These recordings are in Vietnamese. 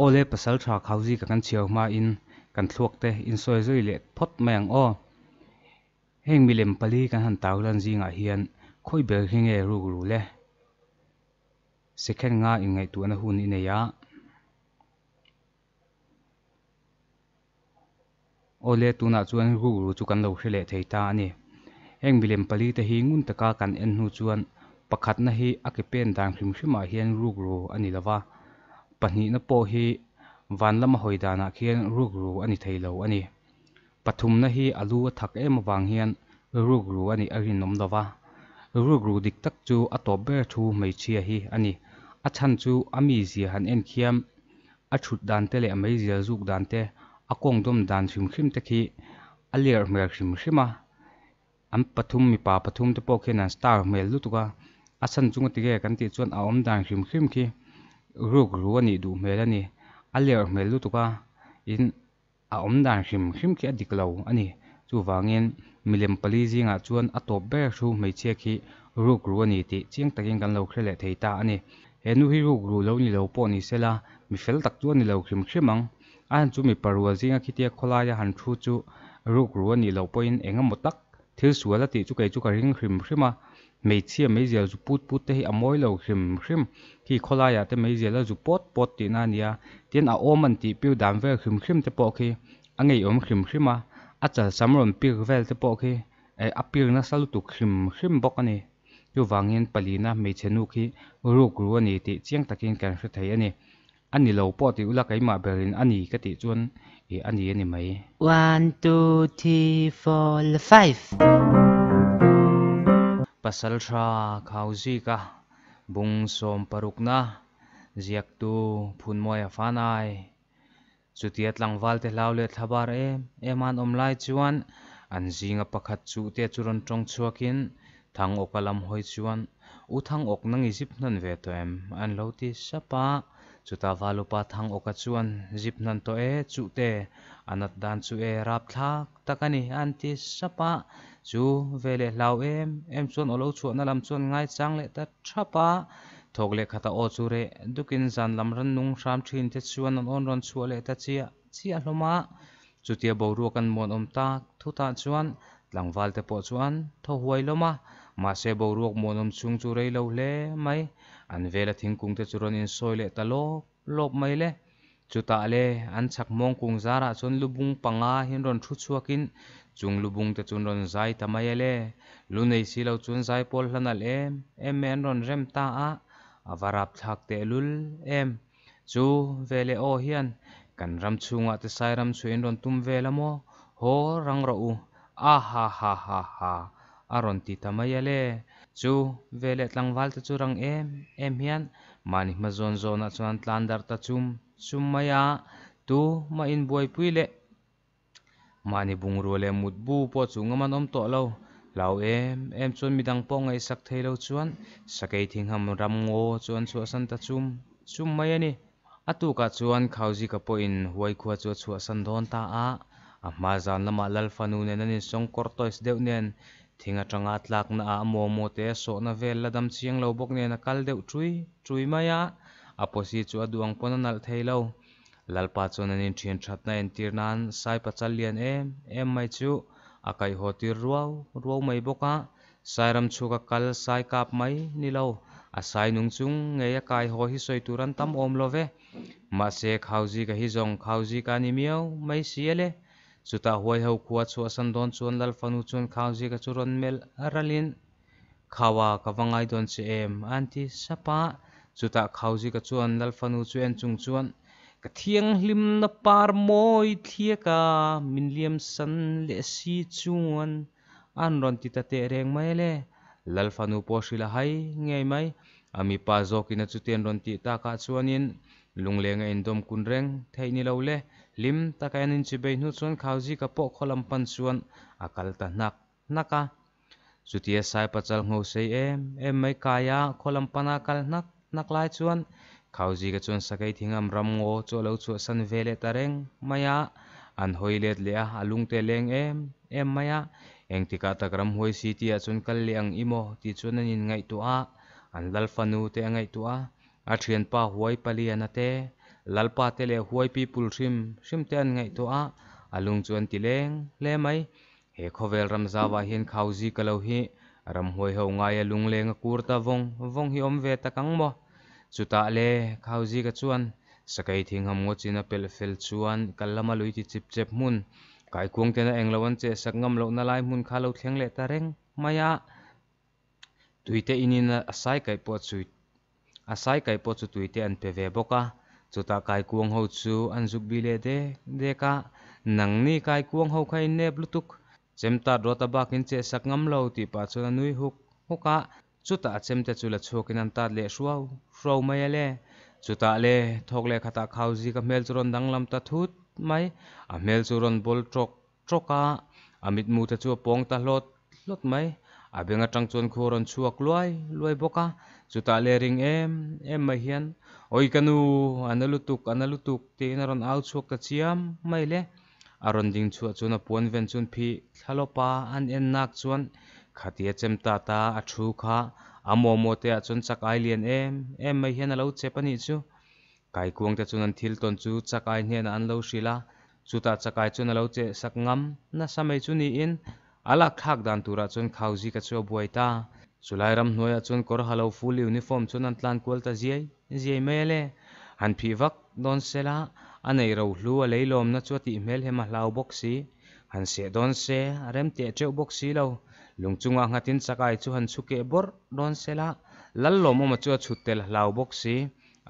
โอเลปะสัลทาคาวจีกะกันเชียวมาอินกันทวกเตอินซอยซุยเลทพดแมงออเฮงมิเลมปะลีกันฮันตาวลันจิงอะเฮียนคอยเบรฮงเอรุกรูเลเซเคนงาอินไงตุอนะฮนอินเนยาโอเลตุนาจวนรูจุกันโลฮเลเทตาเฮงมิเลมปลีเตฮิงุนตะกากันเอนฮูจวนปะขัดนะฮีอะเปนดางิมิมาเฮียนรกรูอนลวา pahnih na pawh hi van lama hoidana khian ruk ru ani theilo ani pathum na hi alu thak em wang hian ruk ru ani arin nom lova ruk ru dik tak chu a to ber thu mai chia hi ani a chan chu ami zi han en khiam a thut dan te le amei zia zuk dan te a kong dom dan chim khrim te khi a ler mer khrim khrima am pathum mi pa pathum te pawh khian star mel lutuka a chan chunga tige kan ti chuan a om dan khrim khrim khi ruk ru anih duh hmel ani a ler hmel lu tuka in a awm dan hrim hrim khi a dik lo ani chu wangin milem pali zingah chuan a top ber thu hmeichhia khi ruk ru ani tih chiang takin kan lo khre leh thei ta ani he nu hi ruk ru lo ni lo pawh ni sela mi fel tak chuan ni lo hrim hrim ang an chu mi parua zinga khi tia kholaia han thu chu ruk ru ani lo pawhin engemaw tak thil suala ti chu kai chu ka ring hrim hrima meichhia meizia zu put put te hi amawi lo hrim hrim hi kholaya te meizia la zu pot pot ti na nia tin a om an thì biểu dam về hrim hrim te pawh khi anh angei om hrim hrima a chal samron biểu về te pawh khi e biểu a pir na salu tu hrim hrim bok ani chu wangin palina meichhenu khi ruk ru anh thì chiang ta kiên takin kan hre thei ani ani lo pawh ti ula kaima berin ani ka ti chuan thì ăn gì anh em mấy one two three four five pasal tra khao gì cả bung som paruk na ziak tu phun moi afanai chutiat langwal te hlaw le thabar em eman omlai chuan an zinga pakhat chu te churon tong chuakin thang okalam hoi chuan u thang ok nangi zip hnan ve to em an lo ti sapa chuta valupa thang oka chuan zip nan to e chu te anat dan chu e rap thlak takani anti sapa chu vele hlau em em chuan olo chuan alam chuan ngai chang le ta thapa thok le khata o chu re dukin zan lam ran nung ram thin te chuan an on ron chu le ta chia chia hloma chutia boru kan mon om tak thuta chuan langwal te po chuan tho huai loma ma se boruak monom chung chu rei lo hle mai an vela thingkung te churon in soi le ta lop mai le chuta le an chak mong kung zara chon lubung panga hin ron thu chuakin chung lubung te chun ron zai tamai le lu nei chun zai pol hlanal em em men ron rem ta a avarap thak te lul em chu vele o hian kan ram chunga te sai ram chuin ron tum mo ho rang ro u a ha ha ha ha aron ti tamai le chu về vele tlangwal te chu rằng em em hian mani mà zon zon a chuan tlan dar ta chum chum maya tu mà in buai pui le bung bungru le mut bu po chu ngaman om to lâu lâu em em chuan midang pawng ei sak thei lo chuan sakei ham ram ngo chuan chu san ta chum chum mai ani atu ka chuan khauji ka po in huai khuwa chu chu san don ta a a ma zan lama lal fanu nen ani song kortois deuh nen thinga tanga tlak na a ah, momo te so na vel ladam chiang lo bok ne na kal deuh chui chui maya aposi chu aduang pon nal theilo lalpa chon anin thian thatna en tirnan sai pa lian em em mai chu akai hotir ruaw ruaw mai boka sairam chuka kal sai kap mai nilo sai nung chung ngeya kai ho hi soi turan tam om love ma se khauji ka hi jong khauji ka ni miao mai siele chuta huai hậu khua chu san don chuan lal fanu chuan zi ka chu ron mel aralin khawa ka wangai don che em anti sapa chuta khauji ka chuan lal fanu chu en chung chuan ka thiang hlim na par moi thia ka min liam san le si chuan an ron ti ta te reng mai le lal fanu po la hai ngei mai ami pa zokina chu ten ron ti ta ka lung lungleng a indom kun reng theini lo le lim takain in chibei nu chuan khauji ka pawh kholam pan chuan a kal ta hnak naka chutia sai pachal ngo sei em em mai kaya kholam pana kal hnak nak lai chuan khauji ka chuan sakai thingam ram ngo cho lo chu san vele tareng maya an hoilet le a alung te leng em em maya eng tika takram hoi si ti a chun kal liang imo ti chuan an in ngai tu a an lal fanu te ngai tu a a thian pa huai pali an te lalpa te le huai pi pul rim rim te an ngai to a alung chuan ti leng le mai he khovel ram zawa hin khauzi kalo hi ram huai ho ngai a lung lenga kurta vong vong hi om ve takang mo chuta le khauzi ka chuan sakai thing ham ngo china pel fel chuan kalama luiti chip chep mun kai kuang tena englawan che ngam lo na lai mun kha lo thleng le tareng maya tuite inina asai kai po chu asai kai po chu tuite an pe ve boka จุตาไกกวงหฮาจูอันจุกบิเลเดเดกะนังนี่ไกกวงหฮาไขเนบลุตุกเจมตาดรตบักินเจสักงำาเลาติปาจุนานุยฮุกฮุกะจุตาเจมเตจุละชกินันตาเลชัวชาวมายเลจุตาเลทอกเลขตาขาวจีกับเมลจุรนดังลำตาทุดไม่อเมลจุรนบอลตรกตรกะอมิดมูตะจัวปองตาลดลดไม่อเบงะจังจวนโครนชัวกลวยลวยบกะ chuta le ring em em mai hian oi kanu analutuk analutuk te in aron au chuak ta chiam mai le aron ding chu chuna puan ven chun phi thlalopa an en nak chuan khatia chem ta ta a thu kha amo mo te a chun chak ai em em mai hian alo che pani chu kai kuang te chun an thil ton chu chak ai hian an lo shila chuta chakai chun alo che sak ngam na samai chu ni in ala khak dan tura chun khauji ka chu buaita Sulairam nuôi ở chun cor halau full uniform chun an tlan kual ta ziyai ziyai mai le han phi vak don sela anei rau hlu a leilom na chuati mel hema hlau boxi han se don se rem te cheu boxi lo lungchunga ngatin sakai chu han chuke bor don sela lallom ma chu chutel hlau boxi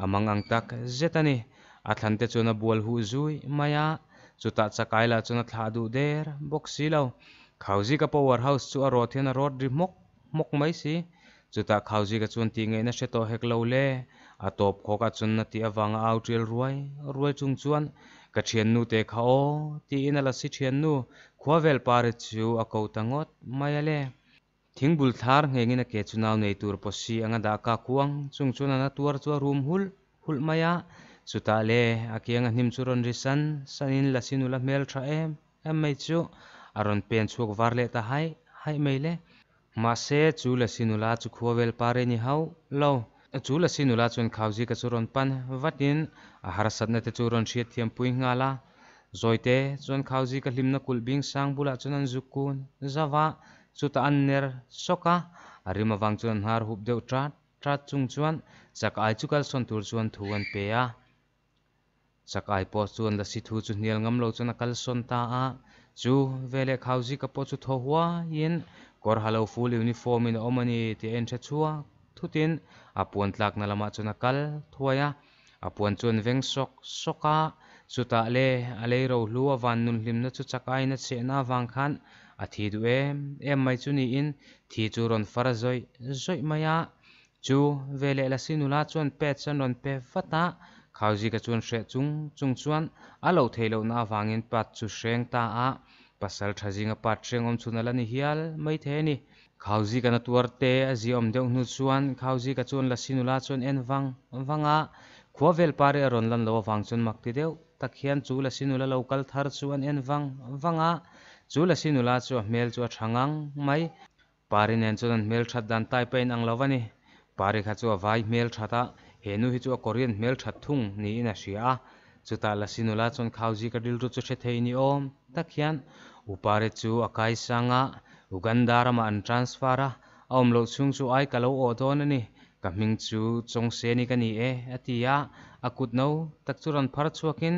amang ang tak zetani athante chuna bol hu zui maya chuta chakaila chuna thla du der boxi lo khauji ka power house chu a ro thena road ri mok mok mai si chuta khauji ka chun ti ngei na she to hek lâu le a top kho ka chun na ti awanga au tel ruồi ruai chung chuan ka thian nu te kha o nó là ala si thian nu khua vel pare chu a ko tangot mai ale thingbul thar ngengina ke chunaw nei tur posi anga da ka kuang chung chuna na tuar chu room hul hul maya chuta le akianga hnim churon risan sanin lasinula mel tha em em mai chu aron pen chuk var le ta hai hai mai le masse zule sinula zu kurvel pare ni hau lau zule e sinula zu en kausi ka zuron pan vatin a har sadne te zuron chi tiem pui ngala zoite zon kausi ka limna kulbing sang bula zu nan zukun zava zu ta anner soka a rima vang zu nan har hub deu trat trat chung chuan zak ai chu kal son tur chuan thuan pe a chak ai po chuan la si thu chu nial ngam lo chuan kal son ta a chu vele khauji ka po chu tho hua yin kawr halo ful uniform in awm ani ti en tha chua thutin a puan tlak na lama chuna kal thuaya a puan chuan veng sok soka chuta le alei ro hlu awan nun hlimna chu chakai na chena wang khan a thi du em em mai chu in thi chu ron fara zoi zoi maya chu vele la sinula chuan pe chan ron pe fata khauji ka chuan hre chung chung chuan a lo theilo na wangin pat chu hreng ta a pasal thajinga patrengom chunala ni hial mai the ni khawji kana tuarte aji om deuh nu chuan khawji ka chon la sinula chon enwang wanga khuavel pare aron lan lo wang chon makti deuh takhian chu la sinula local thar chuan enwang wanga chu la sinula chu hmel chu thangang mai parin en chon hmel that dan tai pain ang lovani pare kha chu vai hmel thata henu hi chu korean hmel that thung ni in a ria chuta lasinu la chon khauji ka dil ru chu the thei ni om tak hian upare chu akai sanga uganda rama an transfer a om lo chung chu ai kalo o don ani ka ming chu chong se ni ka ni e atia akut no tak chu ran phar chuakin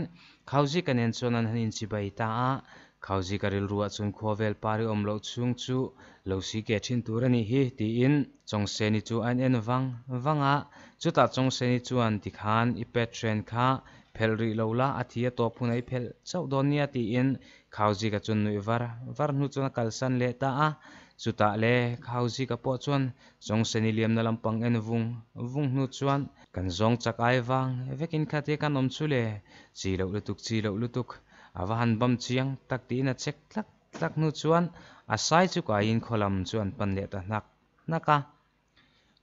khauji kan en chon an han chi bai ta a khauji ka ril ruwa chun khovel pari om lo chung chu lo si ke thin tur ani hi ti in chong se ni chu an en wang wanga chuta chong se ni chuan ti khan i pet tren kha phel ri lo la athia to phunai phel chau donia ti in khauji ka chun nui var var nu chuna kalsan le ta a chuta le khauji ka po chuan chong seni liam na lampang en vung vung nu chuan kan zong chakai wang vekin khate kan om chu le chi lo lutuk chi lo lutuk awa han bam chiang tak ti na chek tlak tlak nu chuan asai chu ka in kholam chuan pan le ta nak naka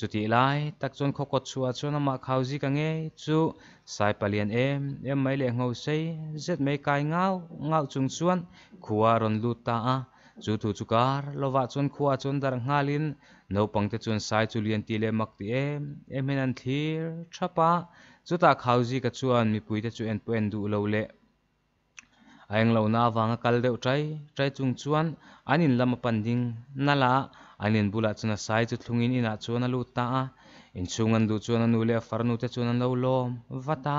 chu ti lai tak chon khokot chua chon ma khauji ka nghe chú sai palian em em mai liền ngau sei zet mấy cái ngau ngau chung chuan khuwa ron lu ta chú chu thu chu kar lowa chon khuwa chon dar ngalin no pangte chon sai chu lian ti le mak ti em em hen an thir thapa chu ta khauji ka chuan mi puite chu en pen du lo le aeng lâu na vang kal deuh trai trai chung anh chuan anin lama panding nala อันนินบุลัชนาไซจุดลุงอินอินาชวนนัลุตตาอินชงันดูชวนนัูเลียฟาร์นูเตชวนนัลูลมวัตตา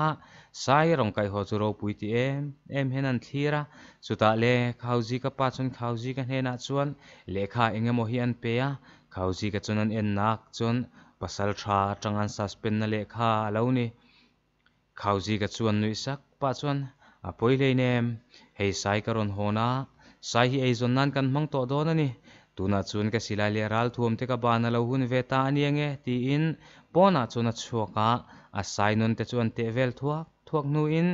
ไซร้องไห้คฮอจูโรปุยทีเอ็มเอ็มเฮนันทีระสุดท้ายเล่ข้าวจีกับปัจจุนข้าวจีกันเฮนัชวนเลข้าเองมโหฮีอันเปียข้าวจีกับชวนนันเอ็นนักชวนภาษาชาจังอันสัสเป็นนาเลข้าเลวนี่ข้าวจีกับชวนนุยสักปัจจุนอะพอยเลยเนมเฮ้ไซกับรอนหโฮนาไซฮีไอซอนนันกันมังโตโดนนี่ตัวนัดส่วนก็สิลาเลียรัลทวมที่กบ้านาลูกหุ่นเวทานี่เองที่อินป้อนนัดส่วนชัวก้าอสไยนนต์่วนเทเวลทัวทัวนูอิน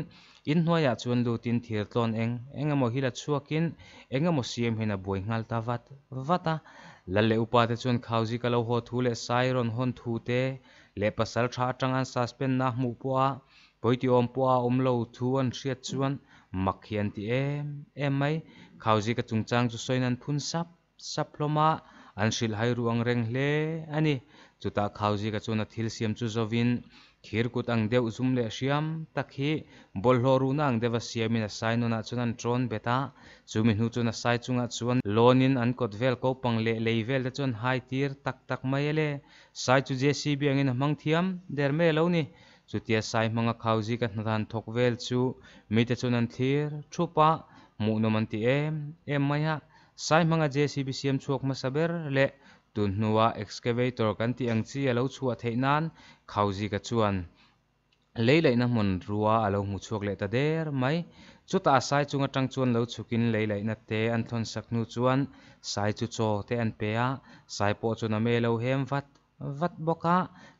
อินหัวยา่วนดูทินเทียร์ตอนเองเองก็มอหิลาชัวกินเองก็มอสีมเฮน่ะบุยงัลตาวัดวัตตาลเลอุปัส่วนข้าวจิกาลูกหัวทูเลไซรอนหุ่นทูเตเลปัสสลชาจังอันซัสเป็นน้กมุปัวปุ่ยที่อมปัวอมลูทวนเชียชวนมักเหียนที่เอ็มเอ็มไม่ข้าวจิกาจุงจังจุดซอยนันพุ่นซับ saploma an hril hai ruang reng le ani chuta khauji ka chuna thil siam chu zovin kut ang deu zum leh hriam tak hi bawlhlaw runa ang dewa siamin a sai nona chuan an tron beta chumi hnu chuna sai chunga chuan lonin an kot vel ko pang le lei vel te chuan hai tir tak tak mai le sai chu jcb ang in mang thiam der me lo ni chutia sai manga khauji ka hnadan thok vel chu mi te chunan thir thupa mu no man ti em em mai ha sai manga jcb cm chuak ma saber le tun nuwa excavator kan ti ang alo chu a theinan khauji ka chuan leilai na mun ruwa alo mu chuak le ta der mai chuta sai chunga tang chuan lo chukin leilai na te an thon saknu chuan sai chu cho te an pea sai po chu na me lo hem vat vat boka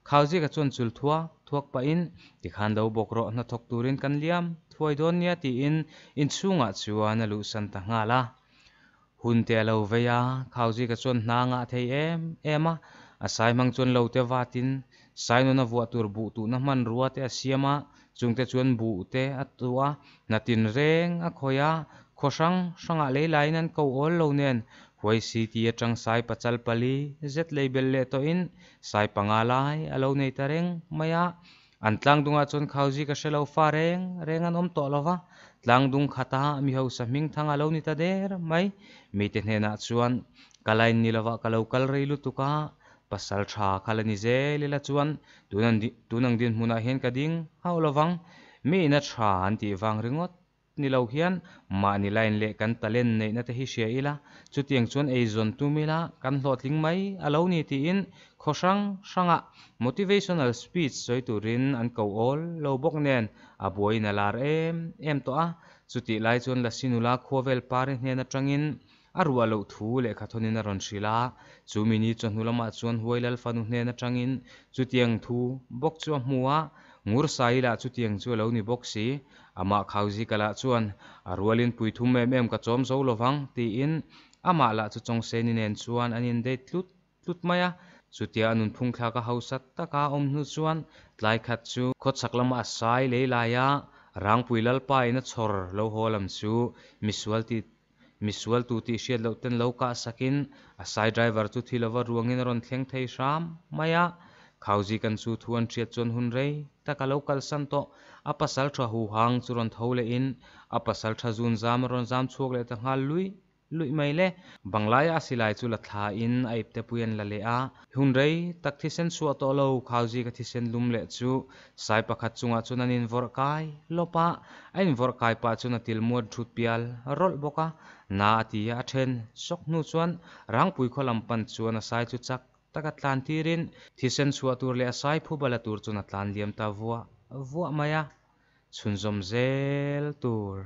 khauji ka chuan chul thua thuak pa in ti khan do bokro na thok turin kan liam thuai don nia ti in in chunga chuan alu san ta ngala hun te lo veya khawji ka chon hna nga thei em ema asai mang chon lo te watin saino na vu tur bu tu na man ruwa te asiama chungte chuan bu te atua natin reng a khoya khosang sanga ah le lain an ko ol lo nen huai si ti atang sai pachal pali zet label le to in sai pangalai alo nei tareng maya antlang dunga chon khawji ka shelo fa reng reng an om to lova tlang dung khata mi ho saming thang alo ni ta der mai mi te hne na chuan kalain ni lawa kalo kal rei lu tuka pasal tha khalani je lela chuan tunang din hmuna ah hian kading haulawang mi na tha an ti wang ringot ni lo hian ma ni lain le kan talen nei na te hi sia ila chutiang chuan ei zon tu mila kan hlo thling mai alo ni ti in sang sanga motivational speech soi turin an ko ol lo bok nen a boi na lar em em to a chuti lai chuan la sinula khovel par hne na tangin arua lo thu le khathonin a ron shila chu mini chon hulama chuan huailal fanu trang in, tangin chutiang thu bốc chu mua. ngur sai la chu tiang chu lo ni box si ama khauji kala chuan arwalin puithum mem em ka chom zo lovang ti in ama la chu chong se ni nen chuan anin de tlut tlut maya chutia anun phung thla ka hausat taka om nu chuan tlai khat chu khot saklama sai le laya rang puilal pa ina chhor lo holam chu misual ti misual tu ti hriat lo ten lo ka sakin a sai driver chu thilova ruangin ron thleng thei sham maya khauji kan chu thuan hriat chon hun rei taka local san to a pasal tha hu hang chu ron thole in a pasal tha zun zam ron zam chuk le ta hal lui lui mai le banglaya asilai chu la tha in aip te puyan la le a hun rei takthi sen su to lo khauji ka thi sen lum le chu sai pakhat chunga chunan in vor kai lopa ain vor kai pa chuna til mo thut pial rol boka na ti a then sok nu chuan rangpui kholam pan chuan sai chu chak taka tlan tirin thisen suwa tur le asai phu bala tur chuna tlan liam ta vuwa vuwa maya chunzom zel tur